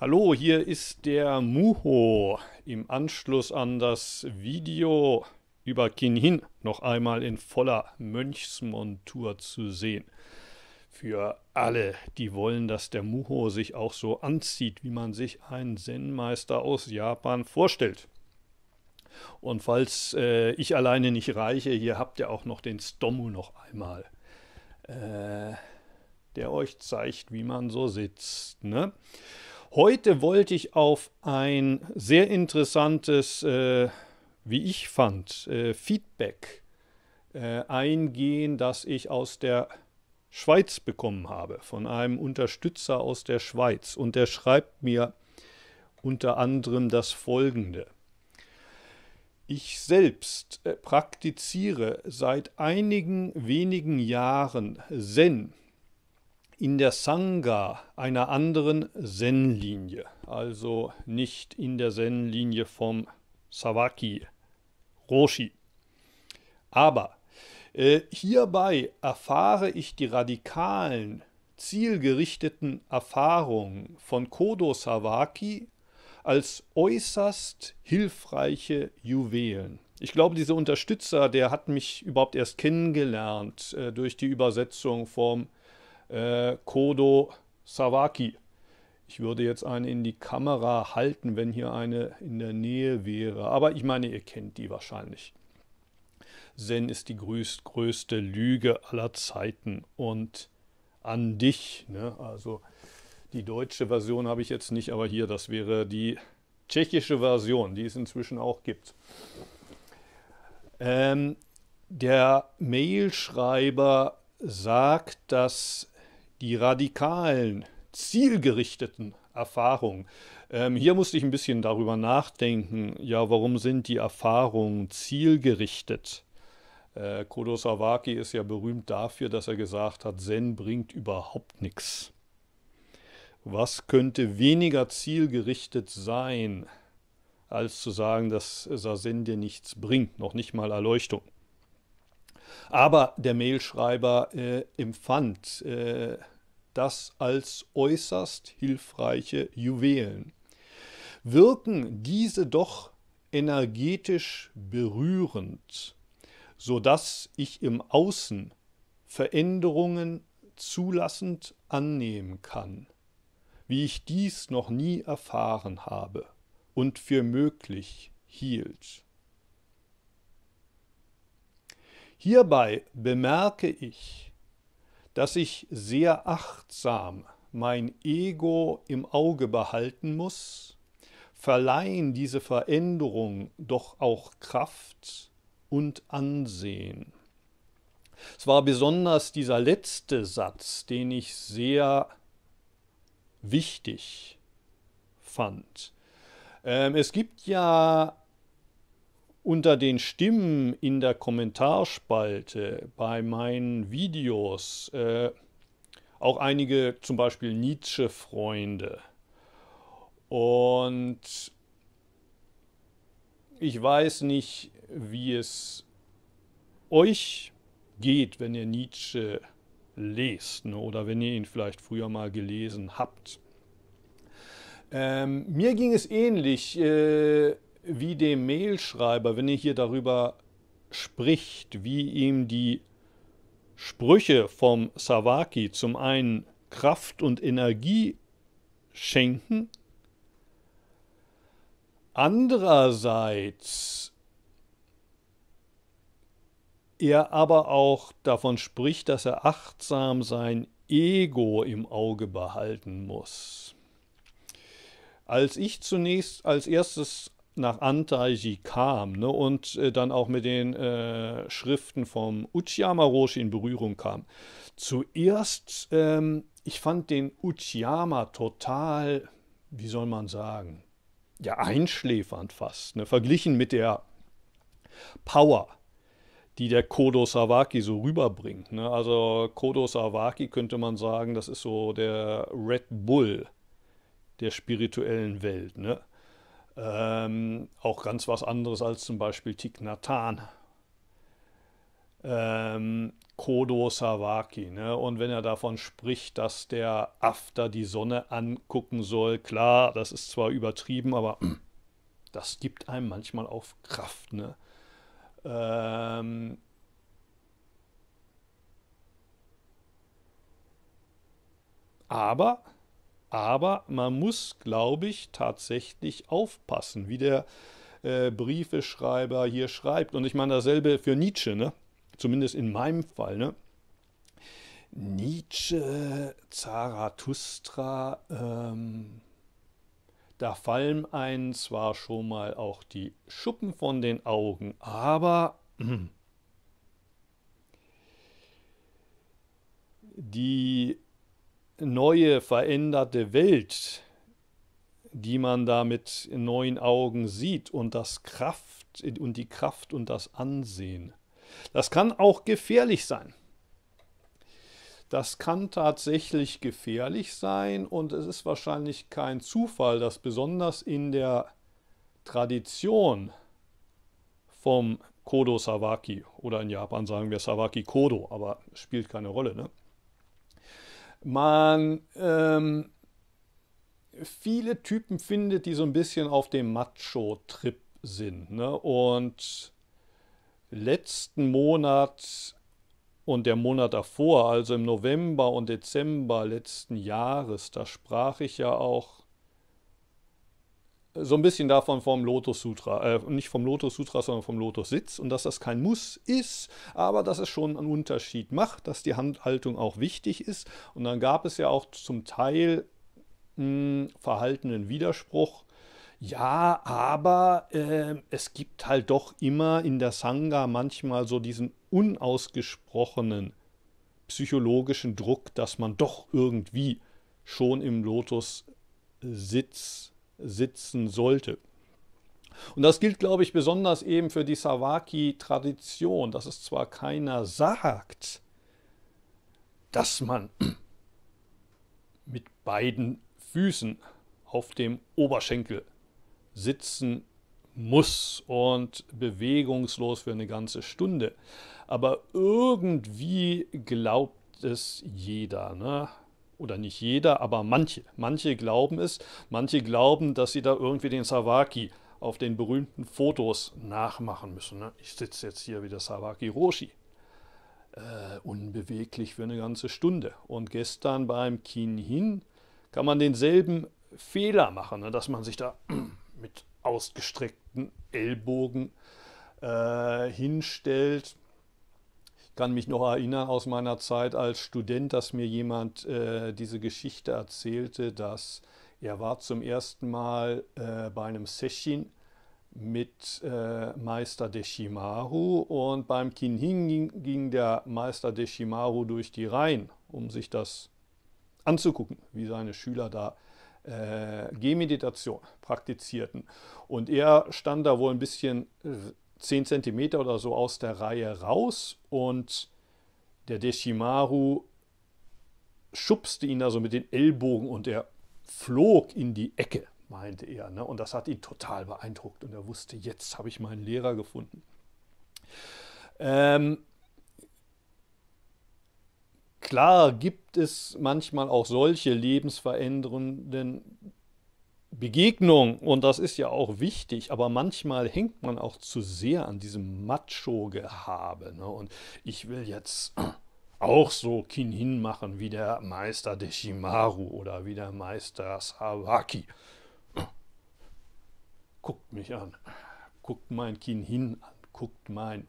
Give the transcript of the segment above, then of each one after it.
Hallo, hier ist der Muho im Anschluss an das Video über Kinhin noch einmal in voller Mönchsmontur zu sehen. Für alle, die wollen, dass der Muho sich auch so anzieht, wie man sich einen Zen-Meister aus Japan vorstellt. Und falls äh, ich alleine nicht reiche, hier habt ihr auch noch den Stomu noch einmal, äh, der euch zeigt, wie man so sitzt. Ne? Heute wollte ich auf ein sehr interessantes, äh, wie ich fand, äh, Feedback äh, eingehen, das ich aus der Schweiz bekommen habe, von einem Unterstützer aus der Schweiz. Und der schreibt mir unter anderem das Folgende. Ich selbst äh, praktiziere seit einigen wenigen Jahren Zen in der Sangha einer anderen Zen-Linie, also nicht in der Zen-Linie vom Sawaki, Roshi. Aber äh, hierbei erfahre ich die radikalen, zielgerichteten Erfahrungen von Kodo Sawaki als äußerst hilfreiche Juwelen. Ich glaube, dieser Unterstützer, der hat mich überhaupt erst kennengelernt äh, durch die Übersetzung vom äh, Kodo Sawaki. Ich würde jetzt eine in die Kamera halten, wenn hier eine in der Nähe wäre. Aber ich meine, ihr kennt die wahrscheinlich. Zen ist die größt, größte Lüge aller Zeiten. Und an dich, ne? also die deutsche Version habe ich jetzt nicht, aber hier, das wäre die tschechische Version, die es inzwischen auch gibt. Ähm, der Mailschreiber sagt, dass die radikalen, zielgerichteten Erfahrungen. Ähm, hier musste ich ein bisschen darüber nachdenken, ja, warum sind die Erfahrungen zielgerichtet? Äh, Sawaki ist ja berühmt dafür, dass er gesagt hat, Zen bringt überhaupt nichts. Was könnte weniger zielgerichtet sein, als zu sagen, dass Sazen dir nichts bringt, noch nicht mal Erleuchtung? Aber der Mailschreiber äh, empfand äh, das als äußerst hilfreiche Juwelen. Wirken diese doch energetisch berührend, so dass ich im Außen Veränderungen zulassend annehmen kann, wie ich dies noch nie erfahren habe und für möglich hielt. Hierbei bemerke ich, dass ich sehr achtsam mein Ego im Auge behalten muss, verleihen diese Veränderung doch auch Kraft und Ansehen. Es war besonders dieser letzte Satz, den ich sehr wichtig fand. Ähm, es gibt ja unter den Stimmen in der Kommentarspalte bei meinen Videos äh, auch einige zum Beispiel Nietzsche-Freunde. Und ich weiß nicht, wie es euch geht, wenn ihr Nietzsche lest ne? oder wenn ihr ihn vielleicht früher mal gelesen habt. Ähm, mir ging es ähnlich. Äh, wie dem Mailschreiber, wenn er hier darüber spricht, wie ihm die Sprüche vom Sawaki zum einen Kraft und Energie schenken, andererseits er aber auch davon spricht, dass er achtsam sein Ego im Auge behalten muss. Als ich zunächst als erstes nach Antaiji kam ne, und äh, dann auch mit den äh, Schriften vom Uchiyama Roshi in Berührung kam. Zuerst, ähm, ich fand den Uchiyama total, wie soll man sagen, ja, einschläfernd fast, ne, verglichen mit der Power, die der Kodo Sawaki so rüberbringt. Ne? Also Kodo Sawaki könnte man sagen, das ist so der Red Bull der spirituellen Welt. Ne? Ähm, auch ganz was anderes als zum Beispiel Thich Nhat Hanh. Ähm, Kodo Sawaki. Ne? Und wenn er davon spricht, dass der After die Sonne angucken soll, klar, das ist zwar übertrieben, aber das gibt einem manchmal auch Kraft. Ne? Ähm aber aber man muss, glaube ich, tatsächlich aufpassen, wie der äh, Briefeschreiber hier schreibt. Und ich meine dasselbe für Nietzsche, ne? zumindest in meinem Fall. Ne? Nietzsche, Zarathustra, ähm, da fallen einen zwar schon mal auch die Schuppen von den Augen, aber hm, die neue, veränderte Welt, die man da mit neuen Augen sieht und das Kraft und die Kraft und das Ansehen. Das kann auch gefährlich sein. Das kann tatsächlich gefährlich sein und es ist wahrscheinlich kein Zufall, dass besonders in der Tradition vom Kodo Sawaki oder in Japan sagen wir Sawaki Kodo, aber spielt keine Rolle. Ne? man ähm, viele Typen findet, die so ein bisschen auf dem Macho-Trip sind. Ne? Und letzten Monat und der Monat davor, also im November und Dezember letzten Jahres, da sprach ich ja auch so ein bisschen davon vom Lotus Sutra, äh, nicht vom Lotus Sutra, sondern vom Lotus Sitz und dass das kein Muss ist, aber dass es schon einen Unterschied macht, dass die Handhaltung auch wichtig ist. Und dann gab es ja auch zum Teil mh, hm, verhaltenen Widerspruch. Ja, aber äh, es gibt halt doch immer in der Sangha manchmal so diesen unausgesprochenen psychologischen Druck, dass man doch irgendwie schon im Lotus Sitz sitzen sollte. Und das gilt, glaube ich, besonders eben für die sawaki tradition dass es zwar keiner sagt, dass man mit beiden Füßen auf dem Oberschenkel sitzen muss und bewegungslos für eine ganze Stunde. Aber irgendwie glaubt es jeder. Ne? oder nicht jeder, aber manche. Manche glauben es. Manche glauben, dass sie da irgendwie den Sawaki auf den berühmten Fotos nachmachen müssen. Ne? Ich sitze jetzt hier wie der Sawaki Roshi. Äh, unbeweglich für eine ganze Stunde. Und gestern beim Kin Hin kann man denselben Fehler machen, ne? dass man sich da mit ausgestreckten Ellbogen äh, hinstellt kann mich noch erinnern aus meiner Zeit als Student, dass mir jemand äh, diese Geschichte erzählte, dass er war zum ersten Mal äh, bei einem Session mit äh, Meister Deshimaru und beim Kinhin ging, ging der Meister Deshimaru durch die Reihen, um sich das anzugucken, wie seine Schüler da äh, Gehmeditation praktizierten. Und er stand da wohl ein bisschen 10 cm oder so aus der Reihe raus und der Deshimaru schubste ihn da so mit den Ellbogen und er flog in die Ecke, meinte er. Ne? Und das hat ihn total beeindruckt und er wusste, jetzt habe ich meinen Lehrer gefunden. Ähm, klar gibt es manchmal auch solche lebensverändernden Begegnung, und das ist ja auch wichtig, aber manchmal hängt man auch zu sehr an diesem Macho-Gehabe. Ne? Und ich will jetzt auch so Kin hin machen wie der Meister Deshimaru oder wie der Meister Sawaki. Guckt mich an, guckt mein Kinin an, guckt mein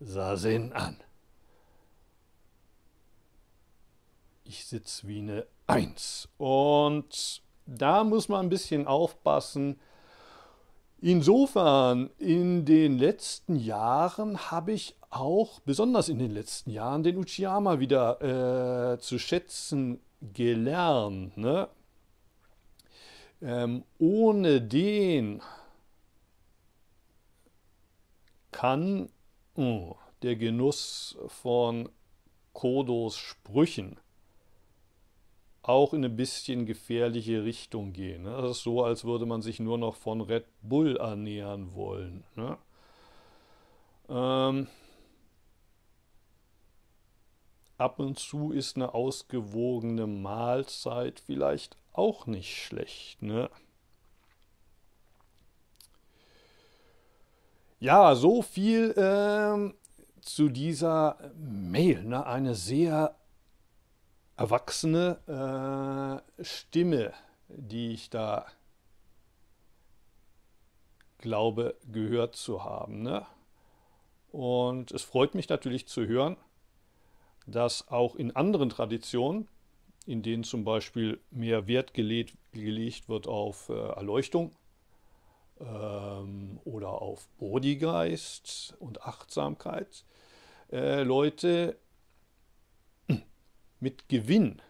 Sazen an. Ich sitze wie eine Eins und da muss man ein bisschen aufpassen. Insofern, in den letzten Jahren habe ich auch, besonders in den letzten Jahren, den Uchiyama wieder äh, zu schätzen gelernt. Ne? Ähm, ohne den kann oh, der Genuss von Kodos Sprüchen auch in ein bisschen gefährliche Richtung gehen. Ne? Das ist so, als würde man sich nur noch von Red Bull ernähren wollen. Ne? Ähm, ab und zu ist eine ausgewogene Mahlzeit vielleicht auch nicht schlecht. Ne? Ja, so viel ähm, zu dieser Mail. Ne? Eine sehr erwachsene äh, Stimme, die ich da glaube gehört zu haben. Ne? Und es freut mich natürlich zu hören, dass auch in anderen Traditionen, in denen zum Beispiel mehr Wert gelegt, gelegt wird auf äh, Erleuchtung ähm, oder auf Bodygeist und Achtsamkeit, äh, Leute mit Gewinn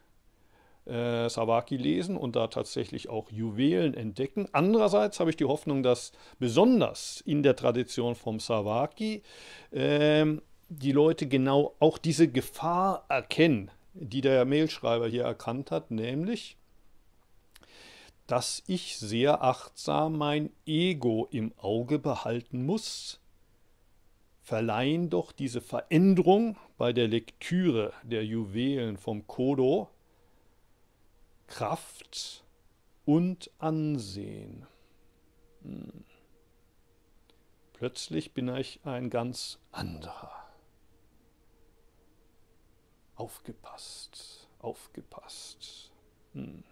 äh, Savaki lesen und da tatsächlich auch Juwelen entdecken. Andererseits habe ich die Hoffnung, dass besonders in der Tradition vom Sawaki äh, die Leute genau auch diese Gefahr erkennen, die der Mailschreiber hier erkannt hat, nämlich, dass ich sehr achtsam mein Ego im Auge behalten muss, verleihen doch diese Veränderung bei der Lektüre der Juwelen vom Kodo Kraft und Ansehen. Hm. Plötzlich bin ich ein ganz anderer. Aufgepasst, aufgepasst. Hm.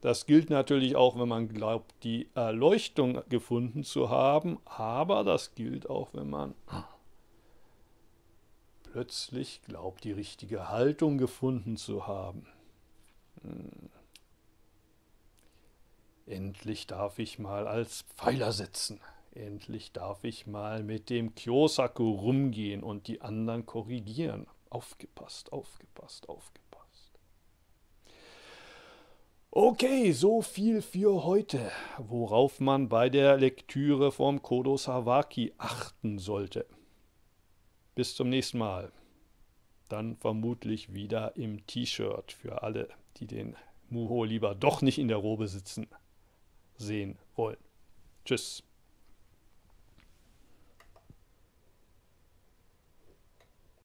Das gilt natürlich auch, wenn man glaubt, die Erleuchtung gefunden zu haben, aber das gilt auch, wenn man plötzlich glaubt, die richtige Haltung gefunden zu haben. Hm. Endlich darf ich mal als Pfeiler sitzen. Endlich darf ich mal mit dem Kyosaku rumgehen und die anderen korrigieren. Aufgepasst, aufgepasst, aufgepasst. Okay, so viel für heute, worauf man bei der Lektüre vom Kodo Sawaki achten sollte. Bis zum nächsten Mal. Dann vermutlich wieder im T-Shirt für alle, die den Muho lieber doch nicht in der Robe sitzen sehen wollen. Tschüss.